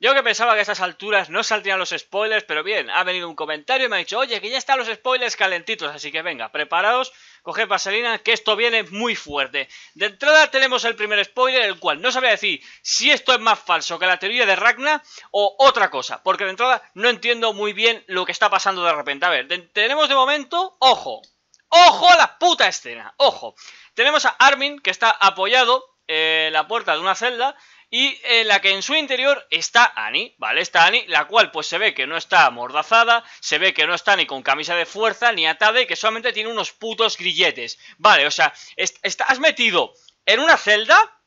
Yo que pensaba que a estas alturas no saldrían los spoilers, pero bien, ha venido un comentario y me ha dicho, oye, que ya están los spoilers calentitos, así que venga, preparados, coged vaselina, que esto viene muy fuerte. De entrada tenemos el primer spoiler, el cual no sabía decir si esto es más falso que la teoría de Ragna o otra cosa, porque de entrada no entiendo muy bien lo que está pasando de repente. A ver, tenemos de momento, ojo, ojo a la puta escena, ojo. Tenemos a Armin que está apoyado eh, en la puerta de una celda y en eh, la que en su interior está Annie, ¿vale? Está Annie, la cual pues se ve que no está amordazada, se ve que no está ni con camisa de fuerza, ni atada y que solamente tiene unos putos grilletes, ¿vale? O sea, estás metido en una celda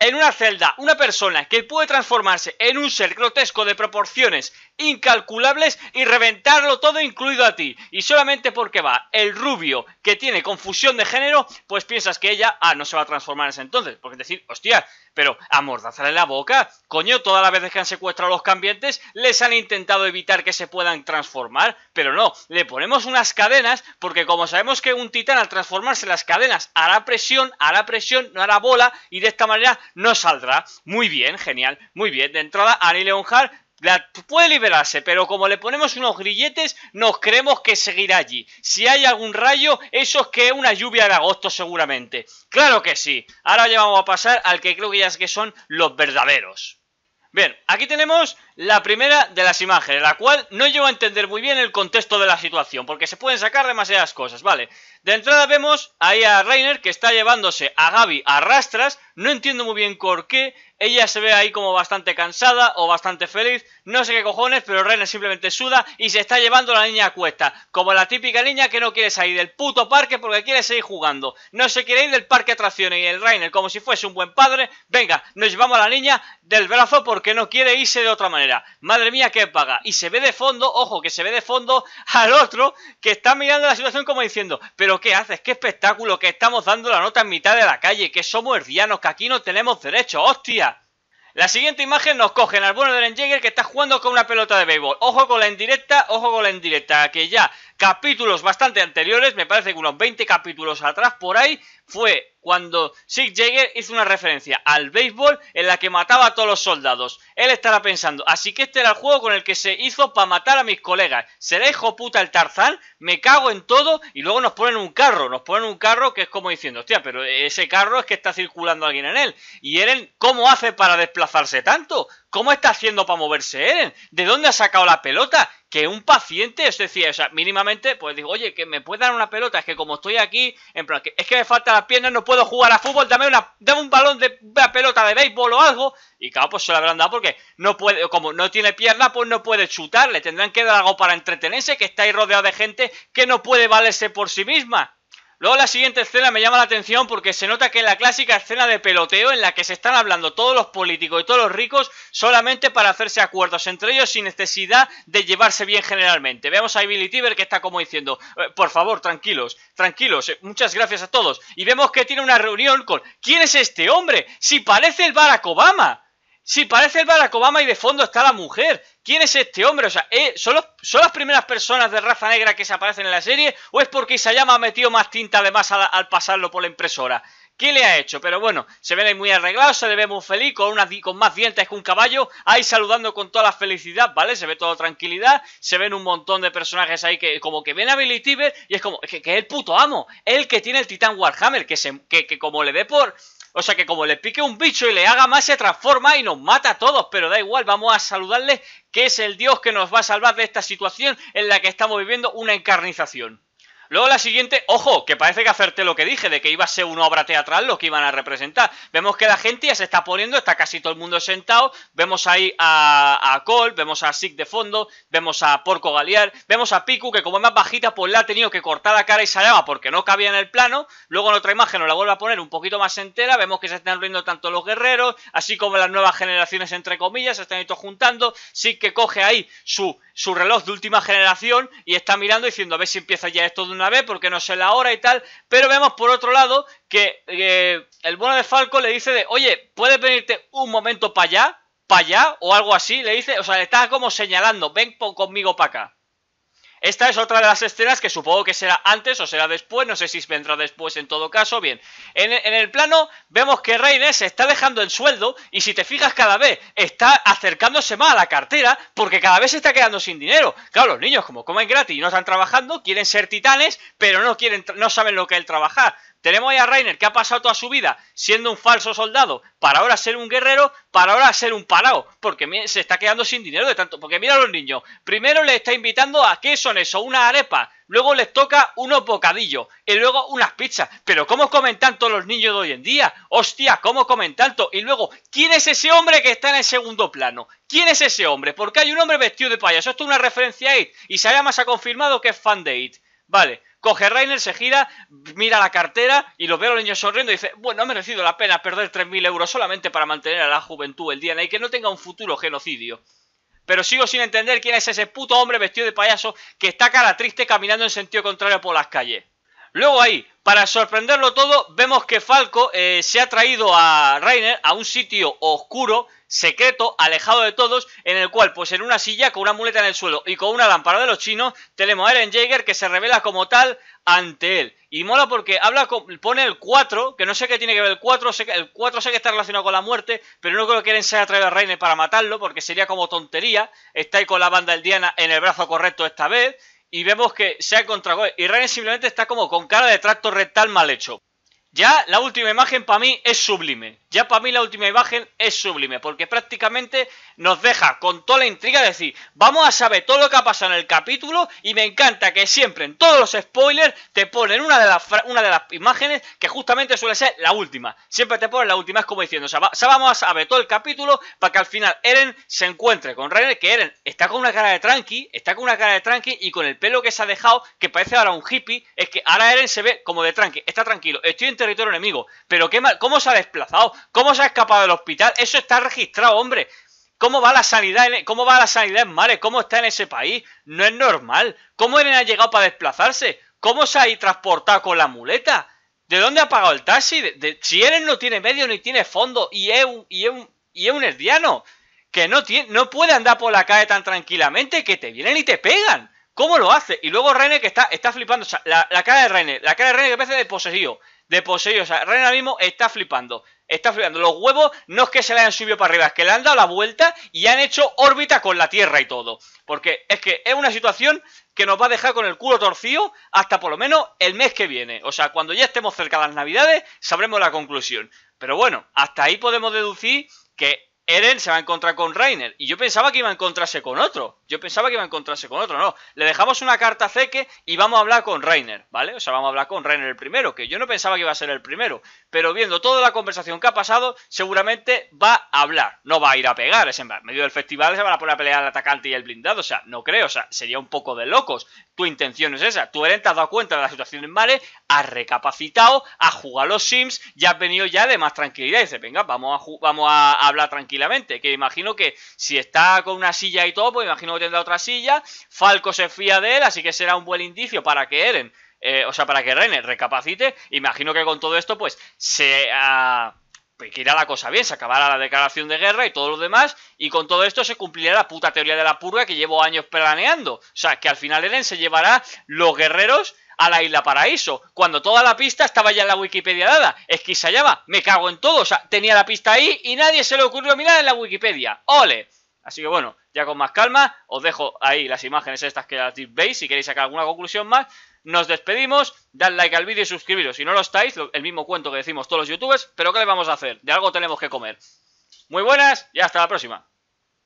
en una celda una persona que puede transformarse en un ser grotesco de proporciones incalculables y reventarlo todo incluido a ti. Y solamente porque va el rubio que tiene confusión de género, pues piensas que ella, ah, no se va a transformar en ese entonces. Porque decir, hostia, pero amordazarle la boca, coño, todas las veces que han secuestrado a los cambiantes les han intentado evitar que se puedan transformar, pero no, le ponemos unas cadenas porque como sabemos que un titán al transformarse las cadenas hará presión, hará presión, no hará bola y de esta manera no saldrá. Muy bien, genial, muy bien. De entrada, Ari Leonhard la puede liberarse, pero como le ponemos unos grilletes, nos creemos que seguirá allí. Si hay algún rayo, eso es que es una lluvia de agosto seguramente. Claro que sí. Ahora ya vamos a pasar al que creo que ya es que son los verdaderos. Bien, aquí tenemos la primera de las imágenes, la cual no llevo a entender muy bien el contexto de la situación, porque se pueden sacar demasiadas cosas, ¿vale? De entrada vemos ahí a Rainer que está llevándose a Gaby a rastras, no entiendo muy bien por qué, ella se ve ahí como bastante cansada o bastante feliz, no sé qué cojones, pero Rainer simplemente suda y se está llevando a la niña a cuesta, como la típica niña que no quiere salir del puto parque porque quiere seguir jugando, no se quiere ir del parque de atracciones y el Rainer como si fuese un buen padre, venga, nos llevamos a la niña del brazo porque no quiere irse de otra manera. Madre mía, qué paga. Y se ve de fondo, ojo, que se ve de fondo al otro que está mirando la situación como diciendo, pero ¿qué haces? ¿Qué espectáculo? Que estamos dando la nota en mitad de la calle, que somos hervianos, que aquí no tenemos derecho, hostia. La siguiente imagen nos cogen al bueno de que está jugando con una pelota de béisbol. Ojo con la indirecta, ojo con la indirecta, que ya capítulos bastante anteriores, me parece que unos 20 capítulos atrás por ahí, fue cuando Sick Jagger hizo una referencia al béisbol en la que mataba a todos los soldados. Él estará pensando, así que este era el juego con el que se hizo para matar a mis colegas. Será hijo puta el Tarzán, me cago en todo y luego nos ponen un carro. Nos ponen un carro que es como diciendo, hostia, pero ese carro es que está circulando alguien en él. Y Eren, ¿cómo hace para desplazarse tanto? ¿Cómo está haciendo para moverse Eren? ¿De dónde ha sacado la pelota? Que un paciente, es decir, o sea, mínimamente, pues digo, oye, que me puede dar una pelota, es que como estoy aquí, en es que me faltan las piernas, no puedo jugar a fútbol, dame una, dame un balón de pelota de béisbol o algo. Y claro, pues se lo habrán dado porque no puede, como no tiene pierna, pues no puede chutar, le tendrán que dar algo para entretenerse, que está ahí rodeado de gente que no puede valerse por sí misma. Luego la siguiente escena me llama la atención porque se nota que es la clásica escena de peloteo en la que se están hablando todos los políticos y todos los ricos solamente para hacerse acuerdos entre ellos sin necesidad de llevarse bien generalmente. Veamos a Billy Tiber que está como diciendo, eh, por favor, tranquilos, tranquilos, eh, muchas gracias a todos. Y vemos que tiene una reunión con, ¿quién es este hombre? Si parece el Barack Obama. Si parece el Barack Obama y de fondo está la mujer. ¿Quién es este hombre? O sea, eh, ¿Son, las primeras personas de raza negra que se aparecen en la serie? ¿O es porque Isayama ha metido más tinta además al, al pasarlo por la impresora? ¿Qué le ha hecho? Pero bueno, se ven ahí muy arreglados, se le ve muy feliz, con, más dientes que un caballo, ahí saludando con toda la felicidad, ¿vale? Se ve toda tranquilidad, se ven un montón de personajes ahí que como que ven a Billy Tiber y es como, que, es el puto amo, el que tiene el titán Warhammer, que, se, que como le ve por o sea que como le pique un bicho y le haga más, se transforma y nos mata a todos. Pero da igual, vamos a saludarle, que es el Dios que nos va a salvar de esta situación en la que estamos viviendo una encarnización. Luego la siguiente, ojo, que parece que acerté lo que dije, de que iba a ser una obra teatral lo que iban a representar. Vemos que la gente ya se está poniendo, está casi todo el mundo sentado. Vemos ahí a, a Cole, vemos a Sig de fondo, vemos a Porco Galear, vemos a Piku, que como es más bajita, pues la ha tenido que cortar la cara y salaba porque no cabía en el plano. Luego en otra imagen nos la vuelve a poner un poquito más entera. Vemos que se están riendo tanto los guerreros, así como las nuevas generaciones, entre comillas, se están juntando. Sig que coge ahí su, su reloj de última generación y está mirando diciendo a ver si empieza ya esto de una vez porque no sé la hora y tal, pero vemos por otro lado que eh, el bueno de Falco le dice de, oye, puedes venirte un momento para allá, para allá o algo así, le dice, o sea, le está como señalando, ven conmigo para acá. Esta es otra de las escenas que supongo que será antes o será después, no sé si vendrá después en todo caso. Bien, en, el plano vemos que Reiner se está dejando el sueldo y si te fijas cada vez está acercándose más a la cartera porque cada vez se está quedando sin dinero. Claro, los niños como comen gratis y no están trabajando, quieren ser titanes, pero no, quieren, no saben lo que es el trabajar. Tenemos ahí a Rainer, que ha pasado toda su vida siendo un falso soldado, para ahora ser un guerrero, para ahora ser un parado, porque se está quedando sin dinero de tanto. Porque mira a los niños, primero le está invitando a qué son eso, una arepa, luego les toca unos bocadillos y luego unas pizzas. Pero ¿cómo comen tanto los niños de hoy en día? Hostia, ¿cómo comen tanto? Y luego, ¿quién es ese hombre que está en el segundo plano? ¿Quién es ese hombre? Porque hay un hombre vestido de payaso. Esto es una referencia a It. Y se más se ha confirmado que es fan de It. Vale, Coge Rainer, se gira, mira la cartera y lo ve a los niños sonriendo y dice, bueno, ha merecido la pena perder 3.000 euros solamente para mantener a la juventud el día en el que no tenga un futuro genocidio. Pero sigo sin entender quién es ese puto hombre vestido de payaso que está cara triste caminando en sentido contrario por las calles. Luego ahí, para sorprenderlo todo, vemos que Falco eh, se ha traído a Rainer a un sitio oscuro, secreto, alejado de todos, en el cual, pues en una silla, con una muleta en el suelo y con una lámpara de los chinos, tenemos a Eren Jaeger que se revela como tal ante él. Y mola porque habla con, pone el 4, que no sé qué tiene que ver el 4, el 4 sé que está relacionado con la muerte, pero no creo que Eren se haya traído a Rainer para matarlo, porque sería como tontería, está ahí con la banda del Diana en el brazo correcto esta vez, y vemos que se contra encontrado Y Ryan simplemente está como con cara de tracto rectal mal hecho. Ya la última imagen para mí es sublime. Ya para mí la última imagen es sublime. Porque prácticamente nos deja con toda la intriga de decir, vamos a saber todo lo que ha pasado en el capítulo. Y me encanta que siempre en todos los spoilers te ponen una de las, una de las imágenes que justamente suele ser la última. Siempre te ponen la última, es como diciendo, o sea, vamos a saber todo el capítulo para que al final Eren se encuentre con Reiner. Que Eren está con una cara de tranqui, está con una cara de tranqui y con el pelo que se ha dejado, que parece ahora un hippie. Es que ahora Eren se ve como de tranqui, está tranquilo. Estoy territorio enemigo. Pero mal, ¿cómo se ha desplazado? ¿Cómo se ha escapado del hospital? Eso está registrado, hombre. ¿Cómo va la sanidad en, e, cómo va la sanidad en mares? ¿Cómo está en ese país? No es normal. ¿Cómo Eren ha llegado para desplazarse? ¿Cómo se ha ido transportado con la muleta? ¿De dónde ha pagado el taxi? si Eren no tiene medio ni tiene fondo y es un, y y un herdiano que no, tiene, no puede andar por la calle tan tranquilamente que te vienen y te pegan. ¿Cómo lo hace? Y luego René que está, está flipando. O sea, la, cara de René, la cara de que parece de poseído. De poseído. O sea, René ahora mismo está flipando. Está flipando. Los huevos no es que se le hayan subido para arriba, es que le han dado la vuelta y han hecho órbita con la Tierra y todo. Porque es que es una situación que nos va a dejar con el culo torcido hasta por lo menos el mes que viene. O sea, cuando ya estemos cerca de las navidades, sabremos la conclusión. Pero bueno, hasta ahí podemos deducir que Eren se va a encontrar con Rainer. Y yo pensaba que iba a encontrarse con otro. Yo pensaba que iba a encontrarse con otro. No, le dejamos una carta a Zeke y vamos a hablar con Rainer, ¿vale? O sea, vamos a hablar con Rainer el primero, que yo no pensaba que iba a ser el primero. Pero viendo toda la conversación que ha pasado, seguramente va a hablar. No va a ir a pegar. Es en medio del festival se van a poner a pelear al atacante y el blindado. O sea, no creo. O sea, sería un poco de locos. Tu intención es esa. Tú, Eren, te has dado cuenta de la situación en Mare, has recapacitado, has jugado los Sims, ya has venido ya de más tranquilidad. Y dices, venga, vamos a, vamos a hablar tranquilamente que imagino que si está con una silla y todo, pues imagino que tendrá otra silla. Falco se fía de él, así que será un buen indicio para que Eren, eh, o sea, para que Rene recapacite. Imagino que con todo esto, pues se... Ah, que irá la cosa bien, se acabará la declaración de guerra y todo lo demás, y con todo esto se cumplirá la puta teoría de la purga que llevo años planeando. O sea, que al final Eren se llevará los guerreros a la Isla Paraíso, cuando toda la pista estaba ya en la Wikipedia dada. Es se que llama. me cago en todo, o sea, tenía la pista ahí y nadie se le ocurrió mirar en la Wikipedia. ¡Ole! Así que bueno, ya con más calma, os dejo ahí las imágenes estas que veis, si queréis sacar alguna conclusión más. Nos despedimos, dad like al vídeo y suscribiros. Si no lo estáis, el mismo cuento que decimos todos los youtubers, pero ¿qué le vamos a hacer? De algo tenemos que comer. Muy buenas y hasta la próxima.